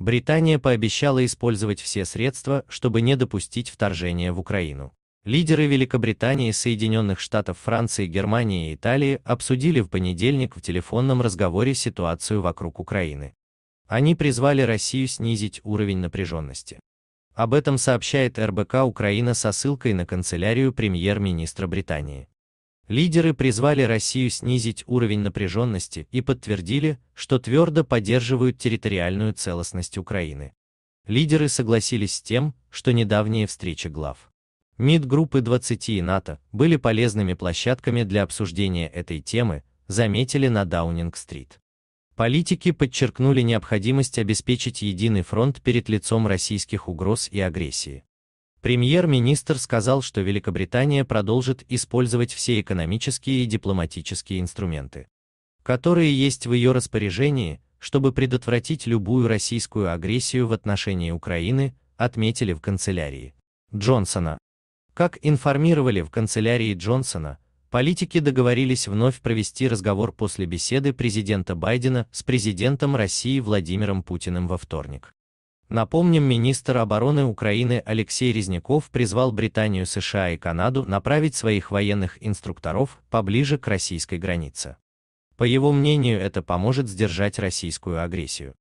Британия пообещала использовать все средства, чтобы не допустить вторжения в Украину. Лидеры Великобритании, Соединенных Штатов, Франции, Германии и Италии обсудили в понедельник в телефонном разговоре ситуацию вокруг Украины. Они призвали Россию снизить уровень напряженности. Об этом сообщает РБК Украина со ссылкой на канцелярию премьер-министра Британии. Лидеры призвали Россию снизить уровень напряженности и подтвердили, что твердо поддерживают территориальную целостность Украины. Лидеры согласились с тем, что недавние встречи глав МИД группы 20 и НАТО были полезными площадками для обсуждения этой темы, заметили на Даунинг-стрит. Политики подчеркнули необходимость обеспечить единый фронт перед лицом российских угроз и агрессии. Премьер-министр сказал, что Великобритания продолжит использовать все экономические и дипломатические инструменты, которые есть в ее распоряжении, чтобы предотвратить любую российскую агрессию в отношении Украины, отметили в канцелярии Джонсона. Как информировали в канцелярии Джонсона, политики договорились вновь провести разговор после беседы президента Байдена с президентом России Владимиром Путиным во вторник. Напомним, министр обороны Украины Алексей Резняков призвал Британию, США и Канаду направить своих военных инструкторов поближе к российской границе. По его мнению, это поможет сдержать российскую агрессию.